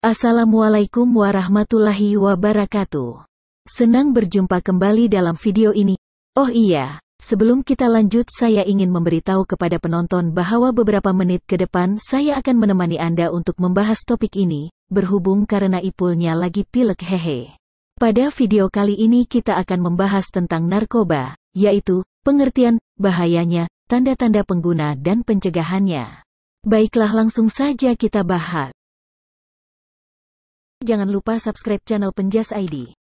Assalamualaikum warahmatullahi wabarakatuh. Senang berjumpa kembali dalam video ini. Oh iya, sebelum kita lanjut saya ingin memberitahu kepada penonton bahwa beberapa menit ke depan saya akan menemani Anda untuk membahas topik ini, berhubung karena ipulnya lagi pilek hehe. Pada video kali ini kita akan membahas tentang narkoba, yaitu, pengertian, bahayanya, tanda-tanda pengguna dan pencegahannya. Baiklah langsung saja kita bahas. Jangan lupa subscribe channel Penjas ID.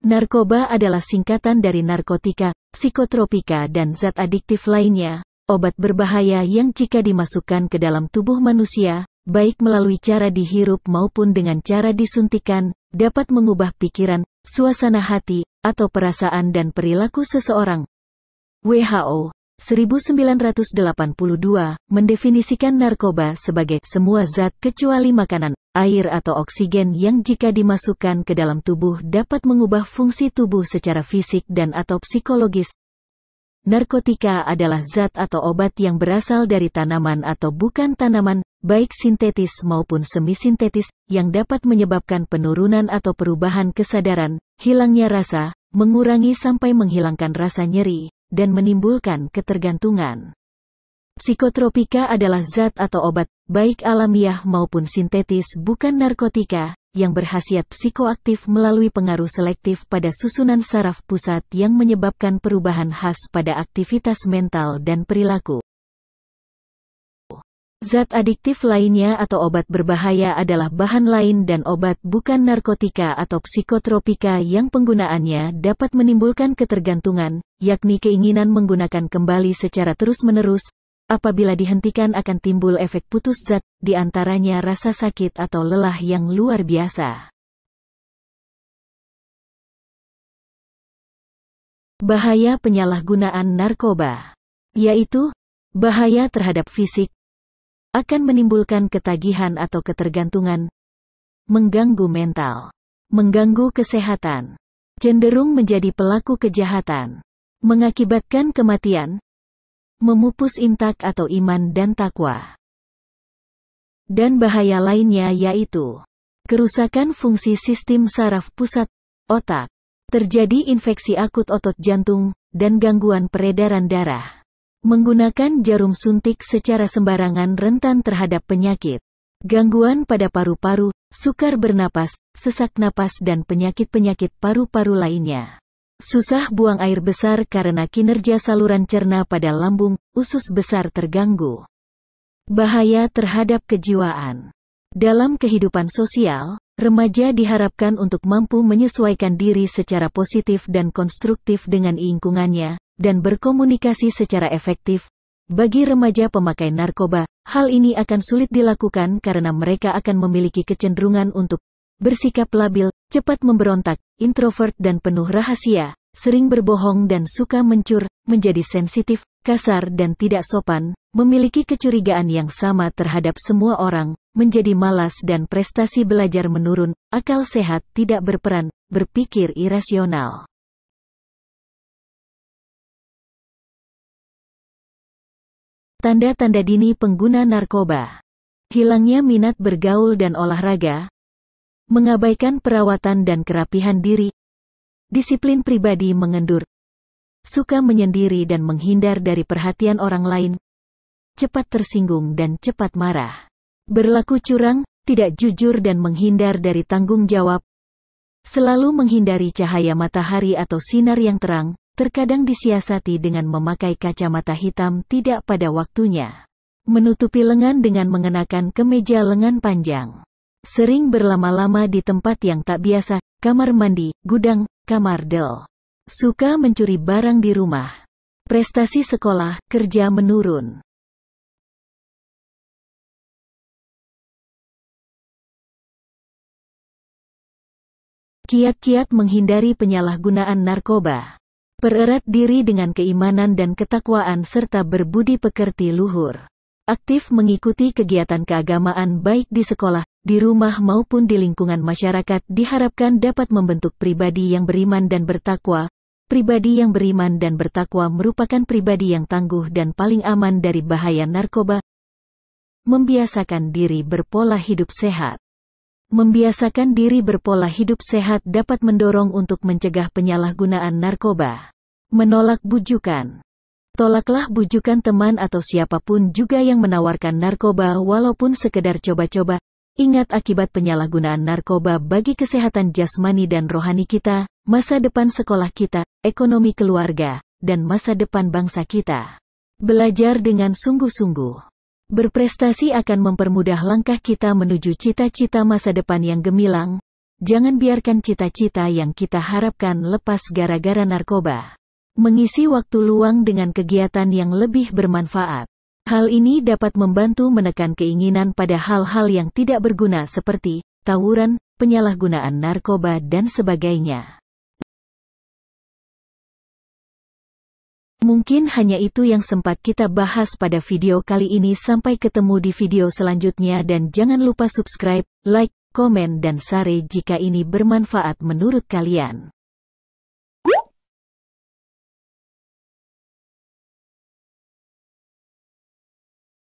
Narkoba adalah singkatan dari narkotika, psikotropika dan zat adiktif lainnya, obat berbahaya yang jika dimasukkan ke dalam tubuh manusia, baik melalui cara dihirup maupun dengan cara disuntikan, dapat mengubah pikiran, suasana hati, atau perasaan dan perilaku seseorang. WHO 1982 mendefinisikan narkoba sebagai semua zat kecuali makanan, air atau oksigen yang jika dimasukkan ke dalam tubuh dapat mengubah fungsi tubuh secara fisik dan atau psikologis, Narkotika adalah zat atau obat yang berasal dari tanaman atau bukan tanaman, baik sintetis maupun semisintetis, yang dapat menyebabkan penurunan atau perubahan kesadaran, hilangnya rasa, mengurangi sampai menghilangkan rasa nyeri, dan menimbulkan ketergantungan. Psikotropika adalah zat atau obat, baik alamiah maupun sintetis bukan narkotika, yang berhasiat psikoaktif melalui pengaruh selektif pada susunan saraf pusat yang menyebabkan perubahan khas pada aktivitas mental dan perilaku. Zat adiktif lainnya atau obat berbahaya adalah bahan lain dan obat bukan narkotika atau psikotropika yang penggunaannya dapat menimbulkan ketergantungan, yakni keinginan menggunakan kembali secara terus-menerus, Apabila dihentikan akan timbul efek putus zat, di antaranya rasa sakit atau lelah yang luar biasa. Bahaya penyalahgunaan narkoba, yaitu bahaya terhadap fisik, akan menimbulkan ketagihan atau ketergantungan, mengganggu mental, mengganggu kesehatan, cenderung menjadi pelaku kejahatan, mengakibatkan kematian, memupus imtak atau iman dan takwa. Dan bahaya lainnya yaitu kerusakan fungsi sistem saraf pusat, otak, terjadi infeksi akut otot jantung, dan gangguan peredaran darah. Menggunakan jarum suntik secara sembarangan rentan terhadap penyakit, gangguan pada paru-paru, sukar bernapas, sesak napas dan penyakit-penyakit paru-paru lainnya. Susah buang air besar karena kinerja saluran cerna pada lambung, usus besar terganggu. Bahaya terhadap kejiwaan. Dalam kehidupan sosial, remaja diharapkan untuk mampu menyesuaikan diri secara positif dan konstruktif dengan lingkungannya, dan berkomunikasi secara efektif. Bagi remaja pemakai narkoba, hal ini akan sulit dilakukan karena mereka akan memiliki kecenderungan untuk bersikap labil, cepat memberontak, introvert dan penuh rahasia, sering berbohong dan suka mencur, menjadi sensitif, kasar dan tidak sopan, memiliki kecurigaan yang sama terhadap semua orang, menjadi malas dan prestasi belajar menurun, akal sehat tidak berperan, berpikir irasional. Tanda-tanda dini pengguna narkoba Hilangnya minat bergaul dan olahraga, mengabaikan perawatan dan kerapihan diri, disiplin pribadi mengendur, suka menyendiri dan menghindar dari perhatian orang lain, cepat tersinggung dan cepat marah, berlaku curang, tidak jujur dan menghindar dari tanggung jawab, selalu menghindari cahaya matahari atau sinar yang terang, terkadang disiasati dengan memakai kacamata hitam tidak pada waktunya, menutupi lengan dengan mengenakan kemeja lengan panjang. Sering berlama-lama di tempat yang tak biasa, kamar mandi, gudang, kamar del. Suka mencuri barang di rumah. Prestasi sekolah, kerja menurun. Kiat-kiat menghindari penyalahgunaan narkoba. Pererat diri dengan keimanan dan ketakwaan serta berbudi pekerti luhur. Aktif mengikuti kegiatan keagamaan baik di sekolah, di rumah maupun di lingkungan masyarakat diharapkan dapat membentuk pribadi yang beriman dan bertakwa. Pribadi yang beriman dan bertakwa merupakan pribadi yang tangguh dan paling aman dari bahaya narkoba. Membiasakan diri berpola hidup sehat. Membiasakan diri berpola hidup sehat dapat mendorong untuk mencegah penyalahgunaan narkoba. Menolak bujukan. Tolaklah bujukan teman atau siapapun juga yang menawarkan narkoba walaupun sekedar coba-coba, Ingat akibat penyalahgunaan narkoba bagi kesehatan jasmani dan rohani kita, masa depan sekolah kita, ekonomi keluarga, dan masa depan bangsa kita. Belajar dengan sungguh-sungguh. Berprestasi akan mempermudah langkah kita menuju cita-cita masa depan yang gemilang. Jangan biarkan cita-cita yang kita harapkan lepas gara-gara narkoba. Mengisi waktu luang dengan kegiatan yang lebih bermanfaat. Hal ini dapat membantu menekan keinginan pada hal-hal yang tidak berguna seperti tawuran, penyalahgunaan narkoba, dan sebagainya. Mungkin hanya itu yang sempat kita bahas pada video kali ini sampai ketemu di video selanjutnya dan jangan lupa subscribe, like, komen dan share jika ini bermanfaat menurut kalian.